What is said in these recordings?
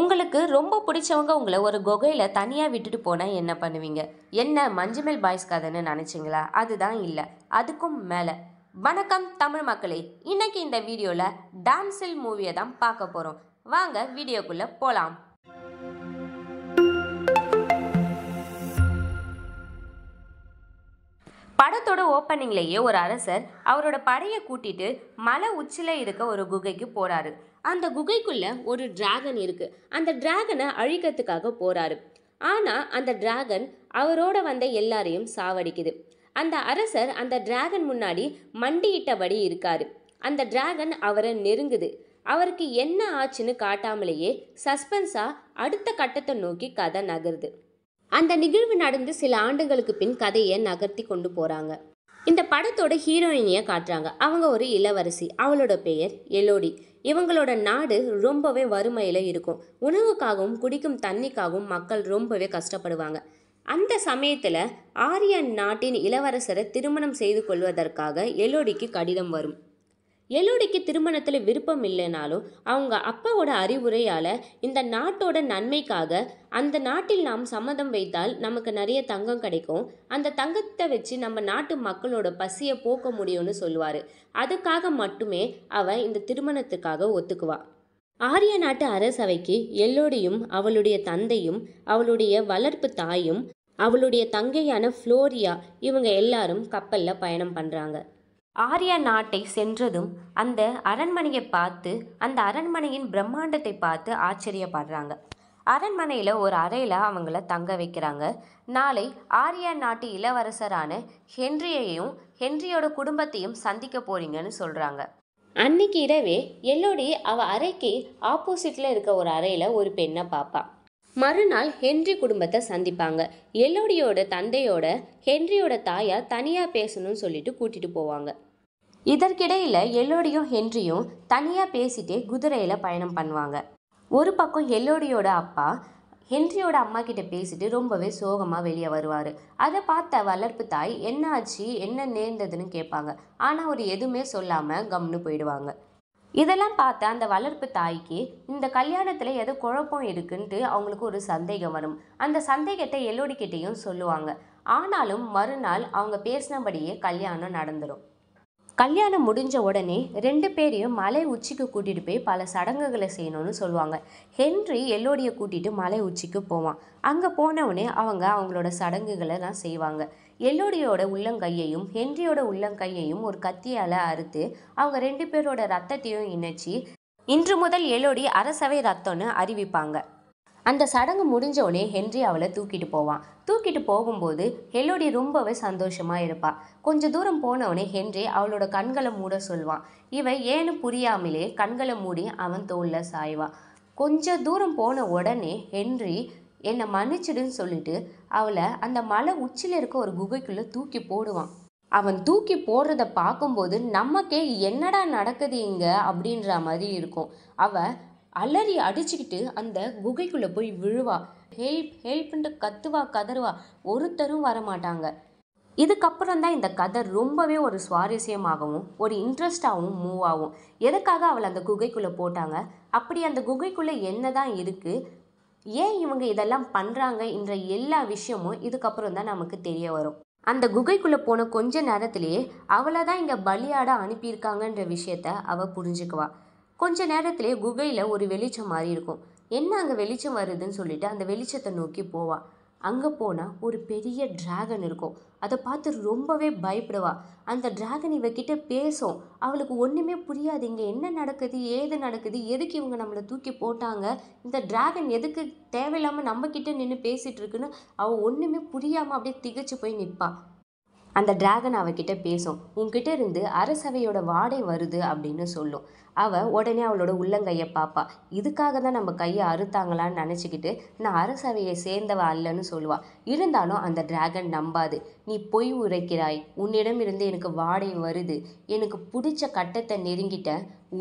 உங்களுக்கு ரொம்ப பிடிச்சவங்க உங்களை ஒரு குகையில் தனியாக விட்டுட்டு போனால் என்ன பண்ணுவீங்க என்ன மஞ்சுமெல் பாய்ஸ் கதைன்னு நினச்சிங்களா அதுதான் இல்லை அதுக்கும் மேலே வணக்கம் தமிழ் மக்களே இன்னைக்கு இந்த வீடியோவில் டான்சில் மூவியை தான் பார்க்க போகிறோம் வாங்க வீடியோக்குள்ளே போகலாம் படத்தோட ஓப்பனிங்லேயே ஒரு அரசர் அவரோட படையை கூட்டிட்டு மலை உச்சியில் இருக்க ஒரு குகைக்கு போறாரு அந்த குகைக்குள்ளே ஒரு டிராகன் இருக்குது அந்த டிராகனை அழிக்கிறதுக்காக போகிறாரு ஆனால் அந்த டிராகன் அவரோட வந்த எல்லாரையும் சாவடிக்குது அந்த அரசர் அந்த டிராகன் முன்னாடி மண்டியிட்டபடி இருக்காரு அந்த டிராகன் அவரை நெருங்குது அவருக்கு என்ன ஆச்சுன்னு காட்டாமலேயே சஸ்பென்ஸாக அடுத்த கட்டத்தை நோக்கி கதை நகருது அந்த நிகழ்வு நடந்து சில ஆண்டுகளுக்கு பின் கதையை நகர்த்தி கொண்டு போகிறாங்க இந்த படத்தோட ஹீரோயினியை காட்டுறாங்க அவங்க ஒரு இளவரசி அவளோட பெயர் எலோடி இவங்களோட நாடு ரொம்பவே வறுமையில் இருக்கும் உணவுக்காகவும் குடிக்கும் தண்ணிக்காகவும் மக்கள் ரொம்பவே கஷ்டப்படுவாங்க அந்த சமயத்தில் ஆரியன் நாட்டின் இளவரசரை திருமணம் செய்து கொள்வதற்காக எலோடிக்கு கடிதம் வரும் எலோடிக்கு திருமணத்தில் விருப்பம் இல்லைனாலும் அவங்க அப்பாவோட அறிவுரையால் இந்த நாட்டோட நன்மைக்காக அந்த நாட்டில் நாம் சம்மதம் வைத்தால் நமக்கு நிறைய தங்கம் கிடைக்கும் அந்த தங்கத்தை வச்சு நம்ம நாட்டு மக்களோட பசியை போக்க முடியும்னு சொல்லுவார் அதுக்காக மட்டுமே அவள் இந்த திருமணத்துக்காக ஒத்துக்குவா ஆரிய நாட்டு அரசவைக்கு எல்லோடியும் அவளுடைய தந்தையும் அவளுடைய வளர்ப்பு தாயும் அவளுடைய தங்கையான ஃப்ளோரியா இவங்க எல்லாரும் கப்பலில் பயணம் பண்ணுறாங்க ஆரிய நாட்டை சென்றதும் அந்த அரண்மனையை பார்த்து அந்த அரண்மனையின் பிரம்மாண்டத்தை பார்த்து ஆச்சரியப்படுறாங்க அரண்மனையில் ஒரு அறையில் அவங்கள தங்க வைக்கிறாங்க நாளை ஆரியா நாட்டு இளவரசரான ஹென்ரியையும் ஹென்ரியோட குடும்பத்தையும் சந்திக்க போறீங்கன்னு சொல்கிறாங்க அன்னைக்கு இரவே எல்லோடி அவள் அறைக்கு ஆப்போசிட்டில் இருக்க ஒரு அறையில் ஒரு பெண்ணை பார்ப்பா மறுநாள் ஹென்றி குடும்பத்தை சந்திப்பாங்க எல்லோடியோட தந்தையோட ஹென்ரியோட தாயார் தனியாக பேசணும்னு சொல்லிட்டு கூட்டிகிட்டு போவாங்க இதற்கிடையில் எல்லோடியும் ஹென்ரியும் தனியாக பேசிட்டே குதிரையில் பயணம் பண்ணுவாங்க ஒரு பக்கம் எல்லோடியோட அப்பா ஹென்ரியோட அம்மா கிட்ட பேசிட்டு ரொம்பவே சோகமாக வெளியே வருவார் அதை பார்த்த வளர்ப்பு தாய் என்ன ஆச்சு என்ன நேர்ந்ததுன்னு கேட்பாங்க ஆனால் அவர் எதுவுமே சொல்லாமல் கம்னு போயிடுவாங்க இதெல்லாம் பார்த்த அந்த வளர்ப்பு தாய்க்கு இந்த கல்யாணத்தில் ஏதோ குழப்பம் இருக்குன்ட்டு அவங்களுக்கு ஒரு சந்தேகம் வரும் அந்த சந்தேகத்தை எல்லோடிக்கிட்டேயும் சொல்லுவாங்க ஆனாலும் மறுநாள் அவங்க பேசினபடியே கல்யாணம் நடந்துடும் கல்யாணம் முடிஞ்ச உடனே ரெண்டு பேரையும் மலை உச்சிக்கு கூட்டிகிட்டு போய் பல சடங்குகளை செய்யணும்னு சொல்லுவாங்க ஹென்றி எல்லோடியை கூட்டிகிட்டு மலை உச்சிக்கு போவான் அங்கே போனவுடனே அவங்க அவங்களோட சடங்குகளை தான் செய்வாங்க எல்லோடியோட உள்ளங்கையையும் ஹென்ரியோட உள்ளங்கையையும் ஒரு கத்தியால் அறுத்து அவங்க ரெண்டு பேரோட ரத்தத்தையும் இணைச்சி இன்று முதல் எல்லோடி அரசவை ரத்தம்னு அறிவிப்பாங்க அந்த சடங்கு முடிஞ்சோடனே ஹென்றி அவளை தூக்கிட்டு போவான் தூக்கிட்டு போகும்போது ஹெலோடி ரொம்பவே சந்தோஷமாக இருப்பாள் கொஞ்சம் தூரம் போனவனே ஹென்றி அவளோட கண்களை மூட சொல்வான் இவ ஏன்னு புரியாமலே கண்களை மூடி அவன் தோல்ல சாய்வான் கொஞ்ச தூரம் போன உடனே ஹென்றி என்னை மன்னிச்சிடுன்னு சொல்லிட்டு அவளை அந்த மலை உச்சியில் இருக்க ஒரு குகைக்குள்ளே தூக்கி போடுவான் அவன் தூக்கி போடுறத பார்க்கும்போது நமக்கே என்னடா நடக்குது இங்கே அப்படின்ற மாதிரி இருக்கும் அவள் அலறி அடிச்சுக்கிட்டு அந்த குகைக்குள்ளே போய் விழுவா ஹெல்ப் ஹெல்ப்ன்ட்டு கத்துவா கதறுவா ஒருத்தரும் வரமாட்டாங்க இதுக்கப்புறம் தான் இந்த கதை ரொம்பவே ஒரு சுவாரஸ்யமாகவும் ஒரு இன்ட்ரெஸ்டாகவும் மூவ் ஆகும் எதுக்காக அவளை அந்த குகைக்குள்ளே போட்டாங்க அப்படி அந்த குகைக்குள்ளே என்ன தான் இருக்குது ஏன் இவங்க இதெல்லாம் பண்ணுறாங்க என்ற எல்லா விஷயமும் இதுக்கப்புறம் தான் நமக்கு தெரிய வரும் அந்த குகைக்குள்ளே போன கொஞ்ச நேரத்திலேயே அவளை தான் இங்கே பலியாட அனுப்பியிருக்காங்கன்ற விஷயத்த அவள் புரிஞ்சுக்குவாள் கொஞ்ச நேரத்திலே குகையில் ஒரு வெளிச்சம் மாதிரி இருக்கும் என்ன அங்கே வெளிச்சம் வருதுன்னு சொல்லிட்டு அந்த வெளிச்சத்தை நோக்கி போவாள் அங்கே போனால் ஒரு பெரிய டிராகன் இருக்கும் அதை பார்த்து ரொம்பவே பயப்படுவா அந்த டிராகன் இவகிட்ட பேசும் அவளுக்கு ஒன்றுமே புரியாது இங்கே என்ன நடக்குது ஏது நடக்குது எதுக்கு இவங்க நம்மளை தூக்கி போட்டாங்க இந்த டிராகன் எதுக்கு தேவையில்லாமல் நம்மக்கிட்ட நின்று பேசிகிட்டு இருக்குன்னு அவள் ஒன்றுமே புரியாமல் அப்படியே திகச்சு போய் நிற்பாள் அந்த டிராகன் அவகிட்ட பேசும் உன்கிட்ட இருந்து அரசவையோட வாடை வருது அப்படின்னு சொல்லும் அவள் உடனே அவளோட உள்ளங்கையை பார்ப்பா இதுக்காக தான் நம்ம கையை அறுத்தாங்களான்னு நினச்சிக்கிட்டு நான் அரசவையை சேர்ந்தவ அல்லன்னு சொல்லுவாள் இருந்தாலும் அந்த டிராகன் நம்பாது நீ பொய் உரைக்கிறாய் உன்னிடமிருந்து எனக்கு வாடை வருது எனக்கு பிடிச்ச கட்டத்தை நெருங்கிட்ட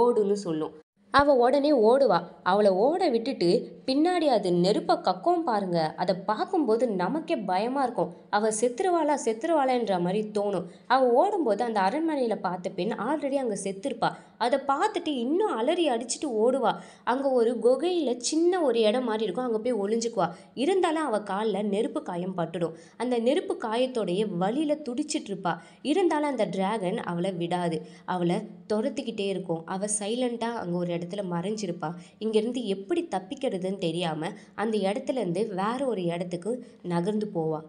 ஓடுன்னு சொல்லும் அவள் உடனே ஓடுவா அவளை ஓட விட்டுட்டு பின்னாடி அது நெருப்பை கக்கும் பாருங்க அதை பார்க்கும்போது நமக்கே பயமாக இருக்கும் அவள் செத்துருவாளா செத்துருவாளான்ற மாதிரி தோணும் அவள் ஓடும்போது அந்த அரண்மனையில் பார்த்த பெண் ஆல்ரெடி அங்கே செத்துருப்பா அதை பார்த்துட்டு இன்னும் அலறி அடிச்சுட்டு ஓடுவா அங்கே ஒரு குகையில் சின்ன ஒரு இடம் மாதிரி இருக்கும் அங்கே போய் ஒளிஞ்சுக்குவா இருந்தாலும் அவள் காலில் நெருப்பு காயம் பட்டுடும் அந்த நெருப்பு காயத்தோடைய வழியில் துடிச்சிட்ருப்பா இருந்தாலும் அந்த டிராகன் அவளை விடாது அவளை துரத்துக்கிட்டே இருக்கும் அவள் சைலண்ட்டாக அங்கே ஒரு இடத்துல மறைஞ்சிருப்பாள் இங்கேருந்து எப்படி தப்பிக்கிறதுன்னு தெரியாமல் அந்த இடத்துலேருந்து வேற ஒரு இடத்துக்கு நகர்ந்து போவாள்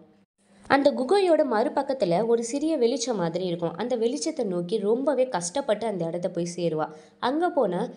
அந்த குகையோட மறுபக்கத்தில் ஒரு சிறிய வெளிச்சம் மாதிரி இருக்கும் அந்த வெளிச்சத்தை நோக்கி ரொம்பவே கஷ்டப்பட்டு அந்த இடத்த போய் சேருவா அங்கே போனால்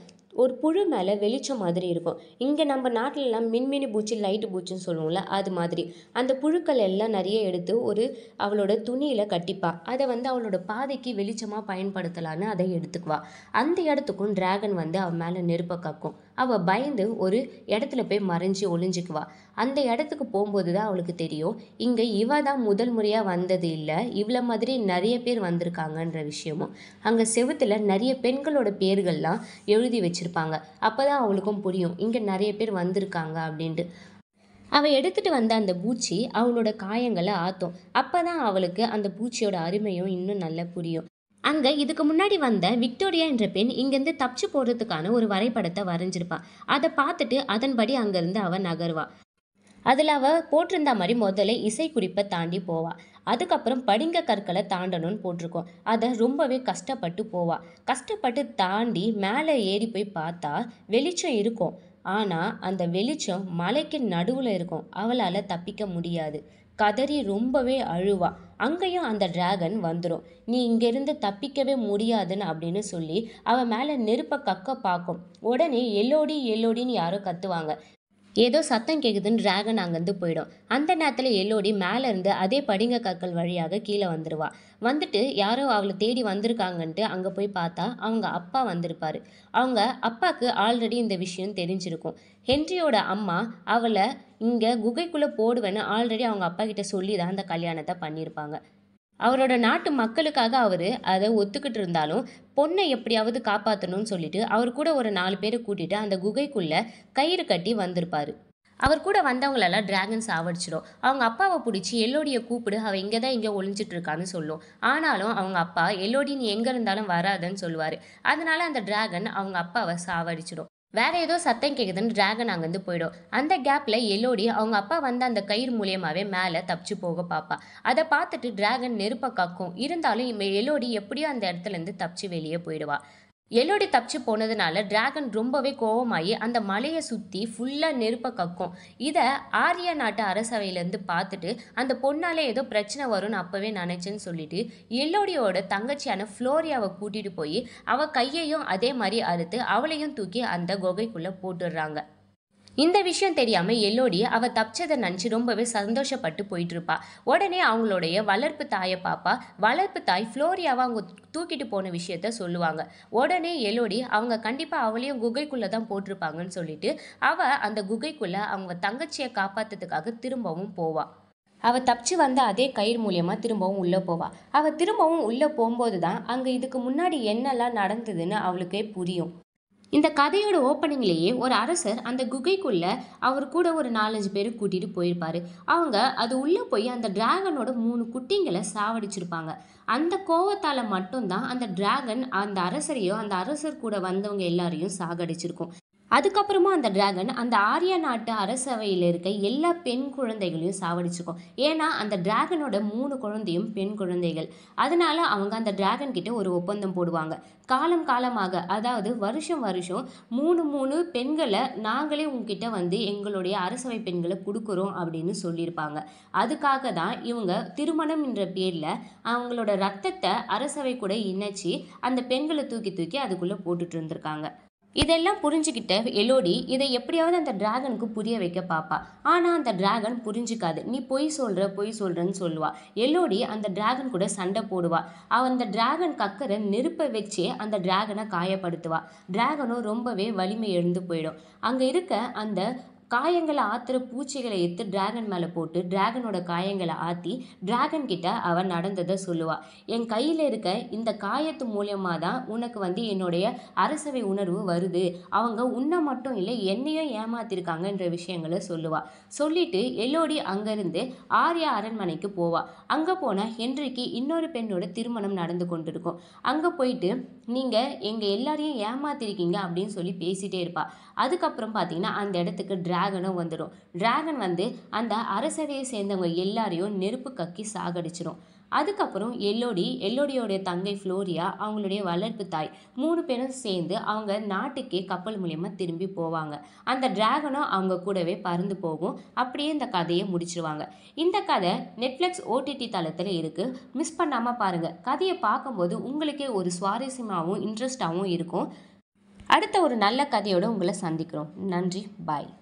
ஒரு புழு மேலே வெளிச்சம் மாதிரி இருக்கும் இங்கே நம்ம நாட்டிலலாம் மின்மினி பூச்சி லைட்டு பூச்சின்னு சொல்லுவோம்ல அது மாதிரி அந்த புழுக்கள் எல்லாம் நிறைய எடுத்து ஒரு அவளோட துணியில் கட்டிப்பா அதை வந்து அவளோட பாதைக்கு வெளிச்சமாக பயன்படுத்தலான்னு அதை எடுத்துக்குவா அந்த இடத்துக்கும் டிராகன் வந்து அவன் மேலே நெருப்பை கக்கும் அவள் பயந்து ஒரு இடத்துல போய் மறைஞ்சு ஒளிஞ்சிக்குவா அந்த இடத்துக்கு போகும்போது தான் அவளுக்கு தெரியும் இங்கே இவ தான் முதல் முறையாக வந்தது இல்லை இவ்வளோ மாதிரி நிறைய பேர் வந்திருக்காங்கன்ற விஷயமும் அங்கே செவுத்தில் நிறைய பெண்களோட பேர்கள்லாம் எழுதி வச்சுருப்பாங்க அப்போ தான் அவளுக்கும் புரியும் இங்கே நிறைய பேர் வந்திருக்காங்க அப்படின்ட்டு அவள் எடுத்துகிட்டு வந்த அந்த பூச்சி அவளோட காயங்களை ஆற்றும் அப்போ தான் அவளுக்கு அந்த பூச்சியோட அருமையும் இன்னும் நல்லா புரியும் அங்கே இதுக்கு முன்னாடி வந்த விக்டோரியா என்ற பெண் இங்கேருந்து தப்பிச்சு போகிறதுக்கான ஒரு வரைபடத்தை வரைஞ்சிருப்பா அதை பார்த்துட்டு அதன்படி அங்கேருந்து அவள் நகருவா அதில் அவள் போட்டிருந்தா மாதிரி முதல்ல இசைக்குறிப்பை தாண்டி போவாள் அதுக்கப்புறம் படிங்க கற்களை தாண்டணும்னு போட்டிருக்கோம் அதை ரொம்பவே கஷ்டப்பட்டு போவாள் கஷ்டப்பட்டு தாண்டி மேலே ஏறி போய் பார்த்தா வெளிச்சம் இருக்கும் ஆனால் அந்த வெளிச்சம் மலைக்கு நடுவில் இருக்கும் அவளால் தப்பிக்க முடியாது கதறி ரொம்பவே அழுவாள் அங்கேயும் அந்த டிராகன் வந்துடும் நீ இங்கேருந்து தப்பிக்கவே முடியாதுன்னு அப்படின்னு சொல்லி அவன் மேலே நெருப்பை கக்க பார்க்கும் உடனே எல்லோடி எல்லோடின்னு யாரோ கத்துவாங்க ஏதோ சத்தம் கேட்குதுன்னு டிராகன் அங்கேருந்து போயிடும் அந்த நேரத்தில் எல்லோடி மேலேருந்து அதே படிங்க கற்கள் வழியாக கீழே வந்துடுவா வந்துட்டு யாரோ அவளை தேடி வந்திருக்காங்கன்ட்டு அங்கே போய் பார்த்தா அவங்க அப்பா வந்திருப்பாரு அவங்க அப்பாவுக்கு ஆல்ரெடி இந்த விஷயம் தெரிஞ்சிருக்கும் ஹென்ரியோட அம்மா அவளை இங்கே குகைக்குள்ளே போடுவேன்னு ஆல்ரெடி அவங்க அப்பா கிட்ட சொல்லி தான் அந்த கல்யாணத்தை பண்ணியிருப்பாங்க அவரோட நாட்டு மக்களுக்காக அவர் அதை ஒத்துக்கிட்டு இருந்தாலும் பொண்ணை எப்படியாவது காப்பாற்றணும்னு சொல்லிட்டு அவர் கூட ஒரு நாலு பேரை கூட்டிட்டு அந்த குகைக்குள்ளே கயிறு கட்டி வந்திருப்பாரு அவர் கூட வந்தவங்களெல்லாம் டிராகன் சாவடிச்சிடும் அவங்க அப்பாவை பிடிச்சி எல்லோடியை கூப்பிடு அவள் இங்கே தான் இங்கே ஒளிஞ்சிட்டு இருக்கான்னு சொல்லும் ஆனாலும் அவங்க அப்பா எல்லோடி நீ எங்கே இருந்தாலும் வராதன்னு சொல்லுவார் அதனால அந்த டிராகன் அவங்க அப்பாவை சாவடிச்சிடும் வேற ஏதோ சத்தம் கேட்குதுன்னு டிராகன் அங்கேருந்து போயிடும் அந்த கேப்பில் எல்லோடி அவங்க அப்பா வந்த அந்த கயிறு மூலியமாகவே மேலே தப்பிச்சு போக பார்ப்பா அதை பார்த்துட்டு டிராகன் நெருப்பை காக்கும் இருந்தாலும் எல்லோடி எப்படியோ அந்த இடத்துலேருந்து தப்பிச்சு வெளியே போயிடுவா எல்லோடி தப்பிச்சு போனதுனால டிராகன் ரொம்பவே கோவமாகி அந்த மலையை சுற்றி ஃபுல்லாக நெருப்பை கக்கும் இதை ஆரிய நாட்டு அரசவையிலேருந்து பார்த்துட்டு அந்த பொண்ணாலே ஏதோ பிரச்சனை வரும்னு அப்போவே நினச்சேன்னு சொல்லிட்டு எல்லோடியோட தங்கச்சியான ஃப்ளோரியாவை கூட்டிகிட்டு போய் அவள் கையையும் அதே மாதிரி அறுத்து அவளையும் தூக்கி அந்த குகைக்குள்ளே போட்டுடுறாங்க இந்த விஷயம் தெரியாமல் எல்லோடி அவள் தப்பிச்சதை நினச்சி ரொம்பவே சந்தோஷப்பட்டு போயிட்டுருப்பா உடனே அவங்களுடைய வளர்ப்பு தாயை பாப்பா வளர்ப்பு தாய் ஃப்ளோரியாவை அவங்க தூக்கிட்டு போன விஷயத்த சொல்லுவாங்க உடனே எல்லோடி அவங்க கண்டிப்பாக அவளையும் குகைக்குள்ளே தான் போட்டிருப்பாங்கன்னு சொல்லிட்டு அவள் அந்த குகைக்குள்ளே அவங்க தங்கச்சியை காப்பாற்றுறதுக்காக திரும்பவும் போவாள் அவள் தப்பிச்சு வந்த அதே கயிறு மூலியமாக திரும்பவும் உள்ளே போவாள் அவள் திரும்பவும் உள்ளே போகும்போது தான் அங்கே இதுக்கு முன்னாடி என்னெல்லாம் நடந்ததுன்னு அவளுக்கே புரியும் இந்த கதையோட ஓப்பனிங்லேயே ஒரு அரசர் அந்த குகைக்குள்ள அவர் கூட ஒரு நாலஞ்சு பேர் கூட்டிகிட்டு போயிருப்பார் அவங்க அது உள்ளே போய் அந்த டிராகனோட மூணு குட்டிங்களை சாவடிச்சிருப்பாங்க அந்த கோவத்தால் மட்டும்தான் அந்த டிராகன் அந்த அரசரையோ அந்த அரசர் கூட வந்தவங்க எல்லாரையும் சாகடிச்சிருக்கும் அதுக்கப்புறமா அந்த டிராகன் அந்த ஆரிய நாட்டு அரசவையில் இருக்க எல்லா பெண் குழந்தைகளையும் சாவடிச்சுக்கும் ஏன்னா அந்த டிராகனோட மூணு குழந்தையும் பெண் குழந்தைகள் அதனால அவங்க அந்த டிராகன் கிட்ட ஒரு ஒப்பந்தம் போடுவாங்க காலம் காலமாக அதாவது வருஷம் வருஷம் மூணு மூணு பெண்களை நாங்களே உங்ககிட்ட வந்து எங்களுடைய அரசவை பெண்களை கொடுக்குறோம் அப்படின்னு சொல்லியிருப்பாங்க அதுக்காக தான் இவங்க திருமணம் என்ற பேரில் அவங்களோட ரத்தத்தை அரசவை கூட இணைச்சி அந்த பெண்களை தூக்கி தூக்கி அதுக்குள்ளே போட்டுட்டு இருந்திருக்காங்க இதெல்லாம் புரிஞ்சுக்கிட்ட எலோடி இதை எப்படியாவது அந்த டிராகனுக்கு புரிய வைக்க பார்ப்பா ஆனால் அந்த டிராகன் புரிஞ்சுக்காது நீ பொய் சொல்கிற பொய் சொல்கிறன்னு சொல்லுவா எலோடி அந்த டிராகன் கூட சண்டை போடுவா அந்த டிராகன் கக்கரை நெருப்பை வச்சு அந்த டிராகனை காயப்படுத்துவா டிராகனும் ரொம்பவே வலிமை எழுந்து போயிடும் அங்கே இருக்க அந்த காயங்களை ஆத்துற பூச்சிகளை எடுத்து டிராகன் மேலே போட்டு டிராகனோட காயங்களை ஆற்றி டிராகன் கிட்ட அவன் நடந்ததை சொல்லுவாள் என் கையில் இருக்க இந்த காயத்து மூலியமாக தான் உனக்கு வந்து என்னுடைய அரசவை உணர்வு வருது அவங்க உன்னை மட்டும் இல்லை என்னையும் ஏமாத்திருக்காங்கன்ற விஷயங்களை சொல்லுவாள் சொல்லிட்டு எல்லோடி அங்கேருந்து ஆரியா அரண்மனைக்கு போவாள் அங்கே போனால் ஹென்றிக்கு இன்னொரு பெண்ணோட திருமணம் நடந்து கொண்டிருக்கும் அங்கே போயிட்டு நீங்கள் எங்கள் எல்லாரையும் ஏமாத்திருக்கீங்க அப்படின்னு சொல்லி பேசிகிட்டே இருப்பாள் அதுக்கப்புறம் பார்த்தீங்கன்னா அந்த இடத்துக்கு டிரா டிராகனும் வந்துடும் டிராகன் வந்து அந்த அரசவையை சேர்ந்தவங்க எல்லாரையும் நெருப்பு கக்கி சாகடிச்சிடும் அதுக்கப்புறம் எல்லோடி எல்லோடியோடைய தங்கை ஃப்ளோரியா அவங்களுடைய வளர்ப்பு தாய் மூணு பேரும் சேர்ந்து அவங்க நாட்டுக்கே கப்பல் மூலியமாக திரும்பி போவாங்க அந்த டிராகனும் அவங்க கூடவே பறந்து போகும் அப்படியே இந்த கதையை முடிச்சிருவாங்க இந்த கதை நெட்ஃப்ளிக்ஸ் ஓடிடி தளத்தில் இருக்குது மிஸ் பண்ணாமல் பாருங்கள் கதையை பார்க்கும்போது உங்களுக்கே ஒரு சுவாரஸ்யமாகவும் இன்ட்ரெஸ்டாகவும் இருக்கும் அடுத்த ஒரு நல்ல கதையோடு உங்களை சந்திக்கிறோம் நன்றி பாய்